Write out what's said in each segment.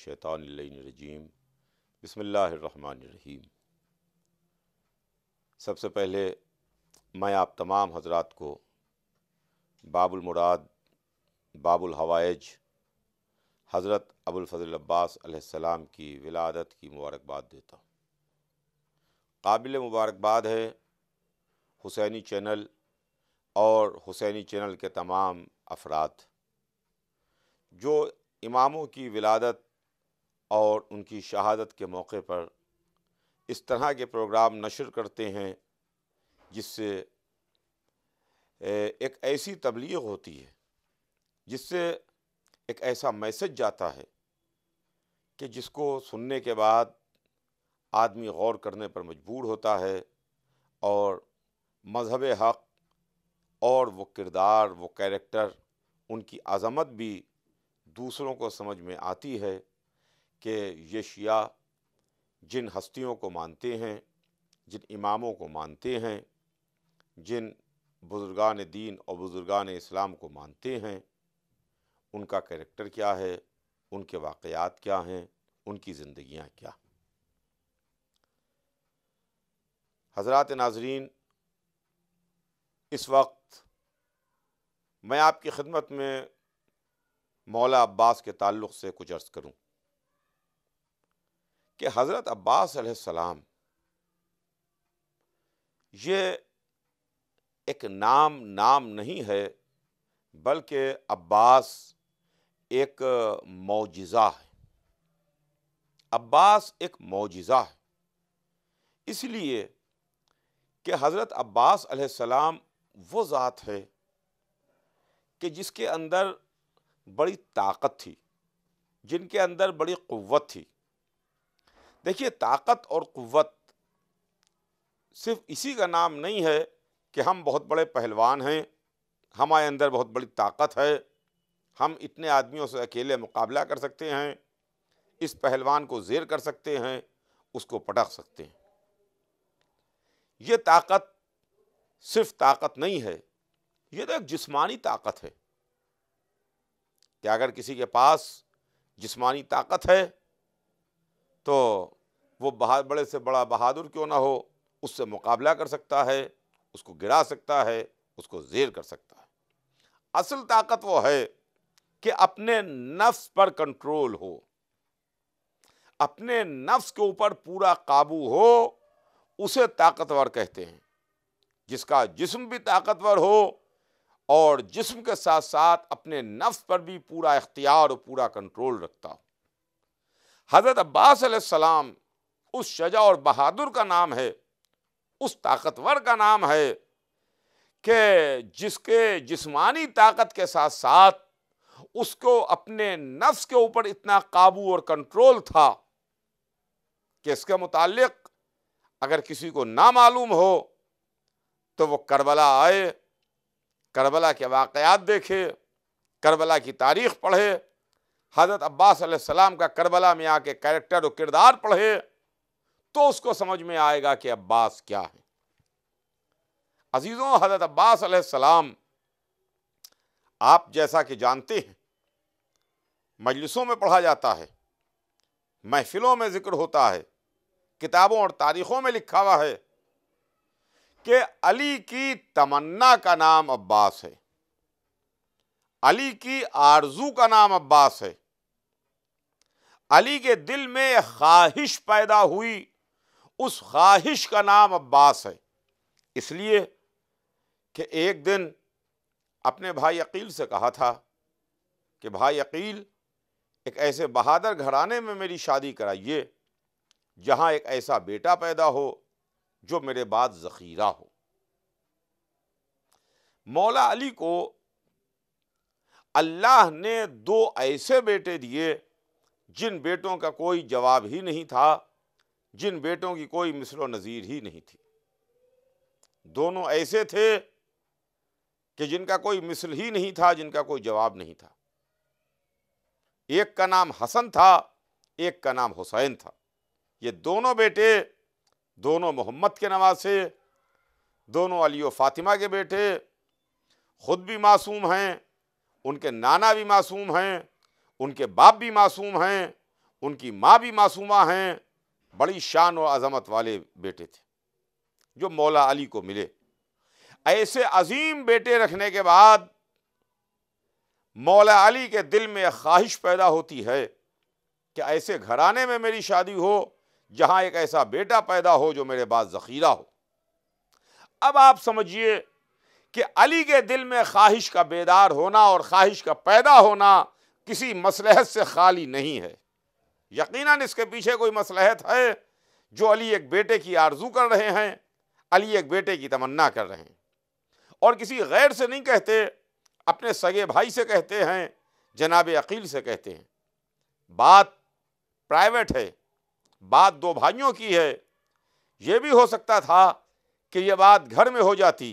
शैतानरजीम बसमीम सबसे पहले मैं आप तमाम हजरात को बाबुल मुराद बाबुल हवाइज हज़रत अबुल फजल अब्बास अलैहिस्सलाम की विलादत की मुबारकबाद देता हूँ काबिल मुबारकबाद है हुसैनी चैनल और हुसैनी चैनल के तमाम अफराद जो इमामों की विलादत और उनकी शहादत के मौके पर इस तरह के प्रोग्राम नशर करते हैं जिससे एक ऐसी तबलीग होती है जिससे एक ऐसा मैसेज जाता है कि जिसको सुनने के बाद आदमी गौर करने पर मजबूर होता है और मज़हब हक़ और वो किरदार वो कैरेक्टर उनकी आज़मत भी दूसरों को समझ में आती है कि ये शिया जिन हस्तियों को मानते हैं जिन इमामों को मानते हैं जिन बुज़ुर्गान दीन और बुज़ुर्गान इस्लाम को मानते हैं उनका करेक्टर क्या है उनके वाक़ात क्या हैं उनकी ज़िंदियाँ क्या हजरत नाजरीन इस वक्त मैं आपकी ख़दमत में मौला अब्बास के ताल्लुक़ से कुछ अर्ज़ करूँ कि हज़रत अब्बास सलाम ये एक नाम नाम नहीं है बल्कि अब्बास एक मोजा है अब्बास एक मोजा है इसलिए कि हज़रत अब्बास सलाम वो ज़ात है कि जिसके अंदर बड़ी ताकत थी जिनके अंदर बड़ी क़वत थी देखिए ताकत और क़वत सिर्फ इसी का नाम नहीं है कि हम बहुत बड़े पहलवान हैं हमारे अंदर बहुत बड़ी ताकत है हम इतने आदमियों से अकेले मुकाबला कर सकते हैं इस पहलवान को जेर कर सकते हैं उसको पटक सकते हैं ये ताकत सिर्फ ताकत नहीं है ये तो एक जिस्मानी ताकत है कि अगर किसी के पास जिस्मानी ताकत है तो वो बहा बड़े से बड़ा बहादुर क्यों ना हो उससे मुकाबला कर सकता है उसको गिरा सकता है उसको जेर कर सकता है असल ताकत वो है कि अपने नफ्स पर कंट्रोल हो अपने नफ्स के ऊपर पूरा काबू हो उसे ताकतवर कहते हैं जिसका जिस्म भी ताकतवर हो और जिस्म के साथ साथ अपने नफ्स पर भी पूरा इख्तियार और पूरा कंट्रोल रखता हो हज़रत अब्बास उस शजा और बहादुर का नाम है उस ताकतवर का नाम है कि जिसके जिस्मानी ताकत के साथ साथ उसको अपने नफ्स के ऊपर इतना काबू और कंट्रोल था कि इसके मुतालिक अगर किसी को ना मालूम हो तो वो करबला आए करबला के वाक़ात देखे करबला की तारीख़ पढ़े हज़रत अब्बास का करबला में आके कैरेक्टर और किरदार पढ़े तो उसको समझ में आएगा कि अब्बास क्या है अजीज़ों हज़रत अब्बास आप जैसा कि जानते हैं मजलिसों में पढ़ा जाता है महफिलों में ज़िक्र होता है किताबों और तारीख़ों में लिखा हुआ है कि अली की तमन्ना का नाम अब्बास है अली की आरजू का नाम अब्बास है अली के दिल में ख्वाहिश पैदा हुई उस ख्वाहिश का नाम अब्बास है इसलिए कि एक दिन अपने भाई अकील से कहा था कि भाई अकील एक ऐसे बहादुर घराने में मेरी शादी कराइए जहाँ एक ऐसा बेटा पैदा हो जो मेरे बाद ज़ख़ीरा हो मौला अली को अल्लाह ने दो ऐसे बेटे दिए जिन बेटों का कोई जवाब ही नहीं था जिन बेटों की कोई मिसलो नज़ीर ही नहीं थी दोनों ऐसे थे कि जिनका कोई मिसल ही नहीं था जिनका कोई जवाब नहीं था एक का नाम हसन था एक का नाम हुसैन था ये दोनों बेटे दोनों मोहम्मद के नवासे दोनों अली और फातिमा के बेटे खुद भी मासूम हैं उनके नाना भी मासूम हैं उनके बाप भी मासूम हैं उनकी माँ भी मासूमा हैं बड़ी शान और अज़मत वाले बेटे थे जो मौला अली को मिले ऐसे अजीम बेटे रखने के बाद मौला अली के दिल में ख्वाहिश पैदा होती है कि ऐसे घराने में मेरी शादी हो जहाँ एक ऐसा बेटा पैदा हो जो मेरे बाद ज़ख़ीरा हो अब आप समझिए कि अली के दिल में ख्वाहिश का बेदार होना और ख्वाहिश का पैदा होना किसी मसलहत से खाली नहीं है यकीनन इसके पीछे कोई मसलहत है जो अली एक बेटे की आरजू कर रहे हैं अली एक बेटे की तमन्ना कर रहे हैं और किसी गैर से नहीं कहते अपने सगे भाई से कहते हैं जनाब अकील से कहते हैं बात प्राइवेट है बात दो भाइयों की है यह भी हो सकता था कि यह बात घर में हो जाती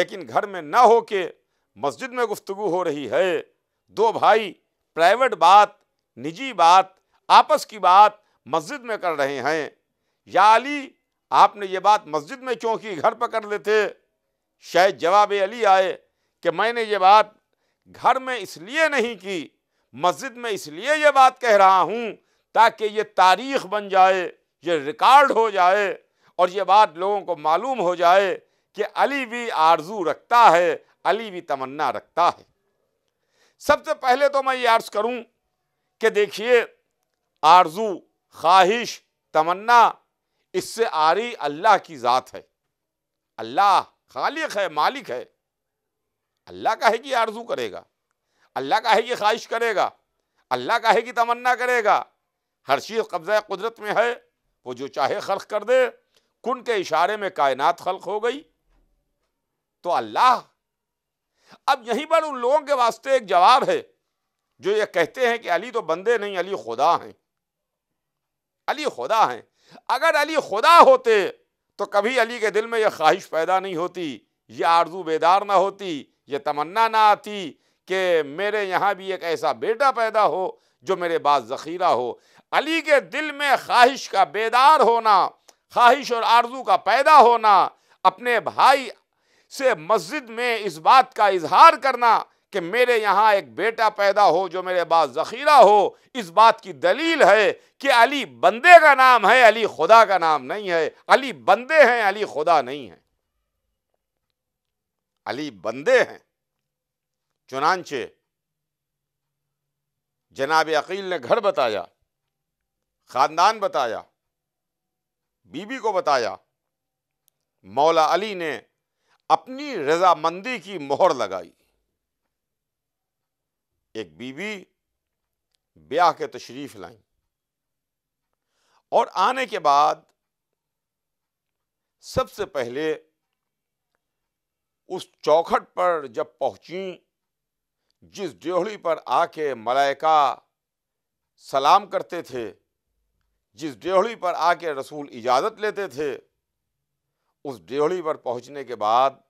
लेकिन घर में ना हो के मस्जिद में गुफ्तु हो रही है दो भाई प्राइवेट बात निजी बात आपस की बात मस्जिद में कर रहे हैं या अली आपने ये बात मस्जिद में क्यों की घर पर कर लेते शायद जवाब अली आए कि मैंने ये बात घर में इसलिए नहीं की मस्जिद में इसलिए ये बात कह रहा हूँ ताकि ये तारीख बन जाए ये रिकॉर्ड हो जाए और ये बात लोगों को मालूम हो जाए कि अली भी आरजू रखता है अली भी तमन्ना रखता है सबसे पहले तो मैं ये अर्ज़ करूं कि देखिए आरजू ख्वाहिश तमन्ना इससे आरी अल्लाह की ज़ात है अल्लाह खालिक है मालिक है अल्लाह कि आरजू करेगा अल्लाह कि ख्वाहिश करेगा अल्लाह कि तमन्ना करेगा हर चीज़ कब्ज़ा कुदरत में है वो जो चाहे खल्क कर दे कुन के इशारे में कायनात खल्क हो गई तो अल्लाह अब यहीं पर उन लोगों के वास्ते एक जवाब है जो ये कहते हैं कि अली तो बंदे नहीं अली खुदा हैं अली खुदा हैं अगर अली खुदा होते तो कभी अली के दिल में यह ख्वाहिश पैदा नहीं होती ये आरजू बेदार ना होती ये तमन्ना ना आती कि मेरे यहाँ भी एक ऐसा बेटा पैदा हो जो मेरे बाद ज़ख़ीरा हो अली के दिल में ख्वाहिश का बेदार होना ख्वाहिश और आरजू का पैदा होना अपने भाई से मस्जिद में इस बात का इजहार करना कि मेरे यहाँ एक बेटा पैदा हो जो मेरे बाद ज़ख़ीरा हो इस बात की दलील है कि अली बंदे का नाम है अली खुदा का नाम नहीं है अली बंदे हैं अली खुदा नहीं है अली बंदे हैं चुनानचे जनाब अकील ने घर बताया ख़ानदान बताया बीबी को बताया मौला अली ने अपनी रजामंदी की मोहर लगाई एक बीवी ब्याह के तशरीफ लाई और आने के बाद सबसे पहले उस चौखट पर जब पहुंची जिस ड्योहड़ी पर आके मलाइका सलाम करते थे जिस ड्योहड़ी पर आके रसूल इजाज़त लेते थे उस डेहड़ी पर पहुंचने के बाद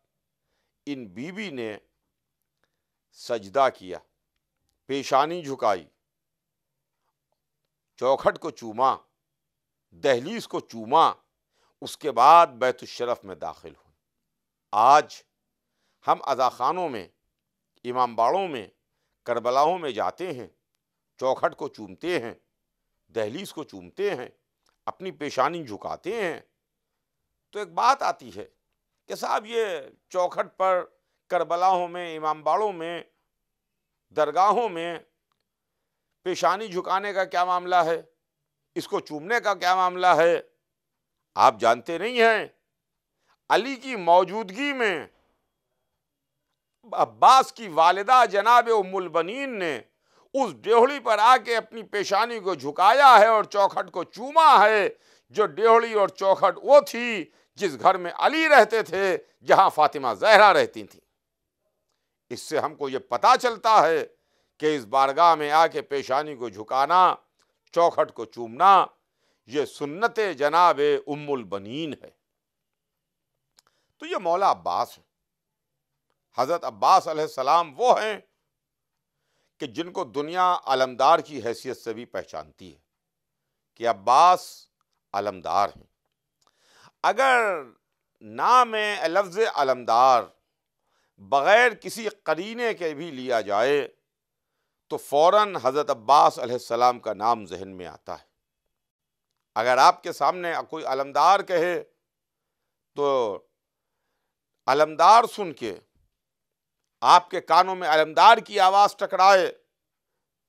इन बीबी ने सजदा किया पेशानी झुकाई चौखट को चूमा दहलीज को चूमा उसके बाद बैतुलशरफ में दाखिल हुई आज हम अदाखानों में इमाम बाड़ों में करबलाओं में जाते हैं चौखट को चूमते हैं दहलीज को चूमते हैं अपनी पेशानी झुकाते हैं तो एक बात आती है कि साहब ये चौखट पर करबलाओं में इमाम बाड़ों में दरगाहों में पेशानी झुकाने का क्या मामला है इसको चूमने का क्या मामला है आप जानते नहीं हैं अली की मौजूदगी में अब्बास की वालदा जनाब उमुलबनीन ने उस डेहड़ी पर आके अपनी पेशानी को झुकाया है और चौखट को चूमा है जो डेहड़ी और चौखट वो थी जिस घर में अली रहते थे जहां फातिमा जहरा रहती थी इससे हमको ये पता चलता है कि इस बारगाह में आके पेशानी को झुकाना चौखट को चूमना ये सुन्नत जनाब उम्मुल बनीन है तो ये मौला अब्बास है हज़रत अब्बास सलाम वो हैं कि जिनको दुनिया अलमदार की हैसियत से भी पहचानती है कि अब्बास अलमदार हैं अगर नाम लफ्ज़ अलमदार बग़ैर किसी करीने के भी लिया जाए तो फ़ौर हज़रत अब्बास अलैहिस्सलाम का नाम जहन में आता है अगर आपके सामने कोई अलमदार कहे तो अलमदार सुन के आपके कानों में अलमदार की आवाज़ टकराए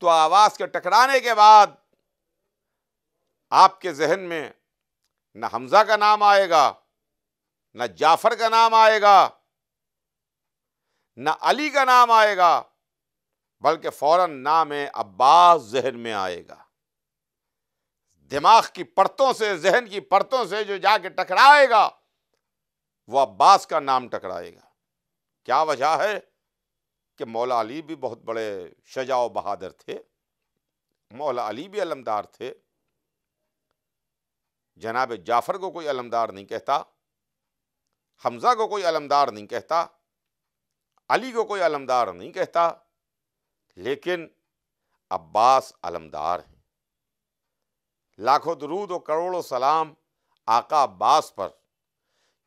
तो आवाज़ के टकराने के बाद आपके जहन में न हमज़ा का नाम आएगा न जाफ़र का नाम आएगा न अली का नाम आएगा बल्कि फ़ौर नाम अब्बास जहन में आएगा दिमाग की परतों से जहन की परतों से जो जाके टकराएगा वो अब्बास का नाम टकराएगा क्या वजह है कि मौला अली भी बहुत बड़े शजा बहादुर थे मौला अली भी अलमदार थे जनाब जाफ़र को कोई अलमदार नहीं कहता हमज़ा को कोई अलमदार नहीं कहता अली को कोई अलमदार नहीं कहता लेकिन अब्बास अलमदार हैं लाखों दरूद और करोड़ों सलाम आका अब्बास पर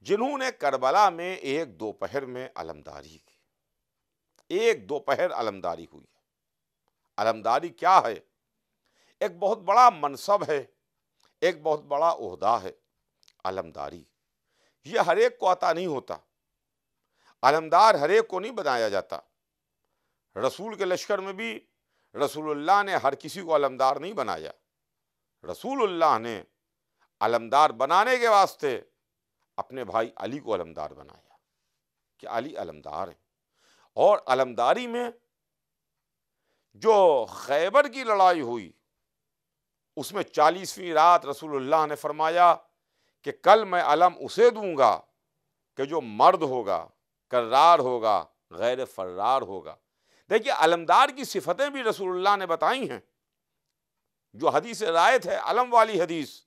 जिन्होंने करबला में एक दोपहर में अलमदारी की एक दोपहर अलमदारी हुई है अलमदारी क्या है एक बहुत बड़ा मनसब है एक बहुत बड़ा उहदा है अलमदारी ये हर एक को आता नहीं होता अलमदार हर एक को नहीं बनाया जाता रसूल के लश्कर में भी रसूलुल्लाह ने हर किसी को अलमदार नहीं बनाया रसूलुल्लाह ने अलमदार बनाने के वास्ते अपने भाई अली को अलमदार बनाया कि अली अलमदार है और अलमदारी में जो खैबर की लड़ाई हुई उसमें चालीसवीं रात रसूलुल्लाह ने फरमाया कि कल मैं अलम उसे दूंगा कि जो मर्द होगा करार होगा गैर फर्रार होगा देखिए अलमदार की सिफतें भी रसूलुल्लाह ने बताई हैं जो हदीस रायत है अलम वाली हदीस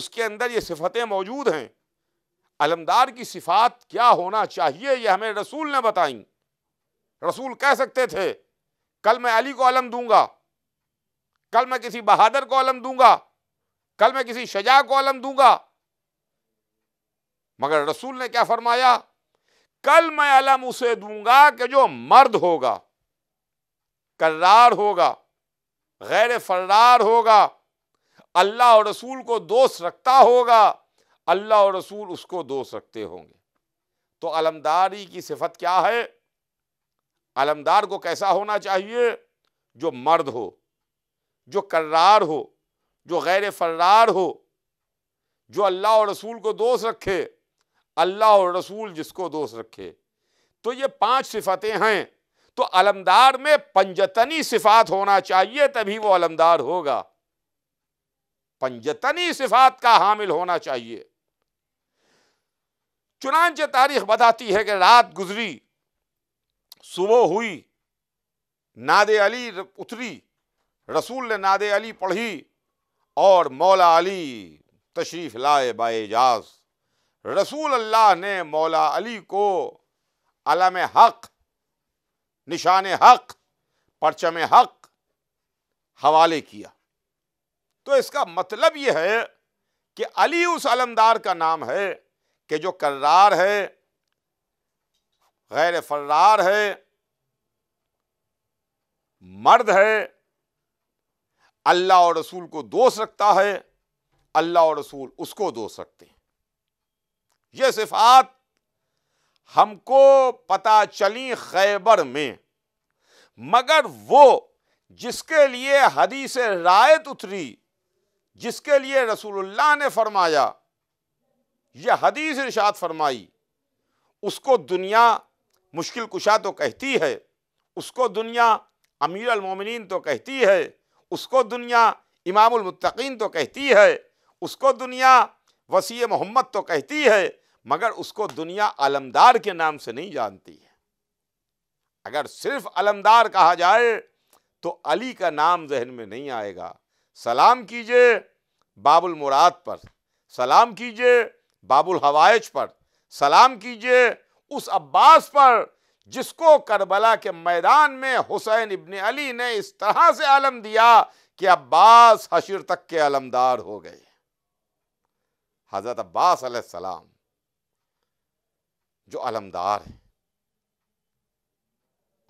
उसके अंदर ये सिफतें मौजूद हैं अलमदार की सिफात क्या होना चाहिए यह हमें रसूल ने बताई रसूल कह सकते थे कल मैं अली को अलम दूंगा कल मैं किसी बहादुर को अलम दूंगा कल मैं किसी शजा को अलम दूंगा मगर रसूल ने क्या फरमाया कल मैं अलम उसे दूंगा कि जो मर्द होगा करार होगा गैर फर्रार होगा अल्लाह और रसूल को दोस्त रखता होगा अल्लाह और रसूल उसको दोस्त रखते होंगे तो अलमदारी की सिफत क्या है अलमदार को कैसा होना चाहिए जो मर्द हो जो करार हो जो गैर फर्रार हो जो अल्लाह और रसूल को दोष रखे अल्लाह और रसूल जिसको दोष रखे तो ये पांच सिफतें हैं तो अलमदार में पंजतनी सिफात होना चाहिए तभी वो अलमदार होगा पंजतनी सिफात का हामिल होना चाहिए चुनाच तारीख बताती है कि रात गुजरी सुबह हुई नाद अली उतरी रसूल ने नाद अली पढ़ी और मौला अली तशरीफ़ लाए बाएजाज रसूल अल्लाह ने मौला अली को अलम हक निशान हक परचम हक हवाले किया तो इसका मतलब यह है कि अली उस अलमदार का नाम है कि जो कर्रार है गैर फर्रार है मर्द है अल्लाह और रसूल को दोष रखता है अल्लाह और रसूल उसको दोष रखते हैं यह सिफात हमको पता चली खैबर में मगर वो जिसके लिए हदीस रायत उतरी जिसके लिए रसूलुल्लाह ने फरमाया यह हदीस इर्शाद फरमाई उसको दुनिया मुश्किल कुशा तो कहती है उसको दुनिया अमीर अलमोमिन तो कहती है उसको दुनिया इमामुल मुत्तकीन तो कहती है उसको दुनिया वसी मोहम्मद तो कहती है मगर उसको दुनिया अलमदार के नाम से नहीं जानती है अगर सिर्फ अलमदार कहा जाए तो अली का नाम जहन में नहीं आएगा सलाम कीजिए बाबुल मुराद पर सलाम कीजिए बाबुल हवाइज पर सलाम कीजिए उस अब्बास पर जिसको करबला के मैदान में हुसैन इबन अली ने इस तरह से आलम दिया कि अब्बास हशिर तक के अलमदार हो गए हज़रत अब्बास सलाम जो अलमदार है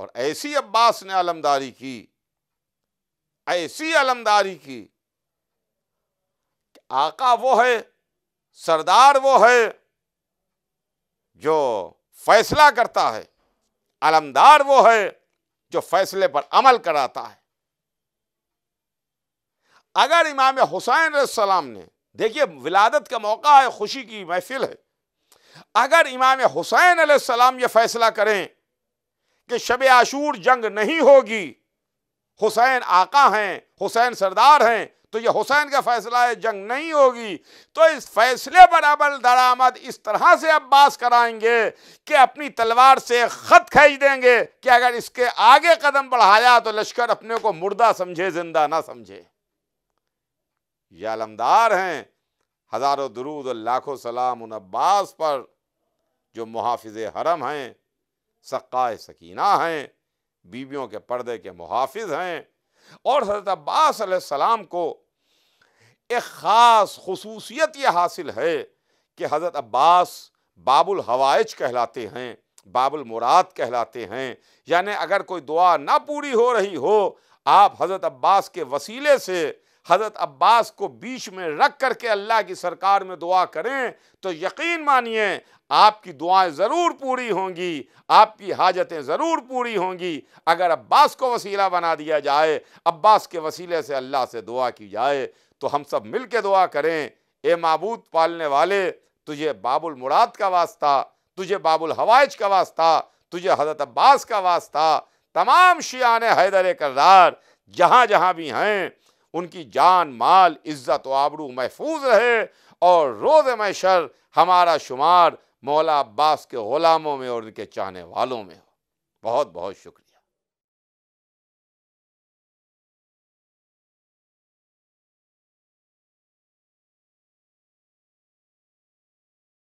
और ऐसी अब्बास ने अलमदारी की ऐसी अलमदारी की आका वो है सरदार वो है जो फैसला करता है अलमदार वो है जो फैसले पर अमल कराता है अगर इमाम हुसैन सलाम ने देखिए विलादत का मौका है खुशी की महफिल है अगर इमाम हुसैन सलाम ये फैसला करें कि शब आशूर जंग नहीं होगी हुसैन आका हैं हुसैन सरदार हैं तो ये हुसैन का फैसला है जंग नहीं होगी तो इस फैसले पर अमल दरामद इस तरह से अब्बास कराएंगे कि अपनी तलवार से ख़त खींच देंगे कि अगर इसके आगे कदम बढ़ाया तो लश्कर अपने को मुर्दा समझे जिंदा ना समझे ये अलमदार हैं हज़ारों दरूद और लाखों सलाम उन अब्बास पर जो मुहाफ़ हरम हैं सक्का सकीना हैं बीवियों के पर्दे के मुहाफ़ हैं और हजरत अब्बास को एक ख़ास खसूसियत यह हासिल है कि हज़रत अब्बास बाबुल हवाइज कहलाते हैं बाबुल मुराद कहलाते हैं यानि अगर कोई दुआ ना पूरी हो रही हो आप हज़रत अब्बास के वसीले से हज़रत अब्बास को बीच में रख करके अल्लाह की सरकार में दुआ करें तो यकीन मानिए आपकी दुआएं ज़रूर पूरी होंगी आपकी हाजतें ज़रूर पूरी होंगी अगर अब्बास को वसीला बना दिया जाए अब्बास के वसीले से अल्लाह से दुआ की जाए तो हम सब मिल के दुआ करें ए मबूत पालने वाले तुझे बाबुल मुराद का वास्ता तुझे बाबुल हवाइज का वास्ता तुझे हज़रत अब्बास का वास्ता तमाम शियान हैदर करदार जहाँ जहाँ भी हैं उनकी जान माल इज़्ज़त व आबरू महफूज रहे और रोज़ मैशर हमारा शुमार मौला अब्बास के ग़ुलामों में और उनके चाहने वालों में हो बहुत बहुत शुक्रिया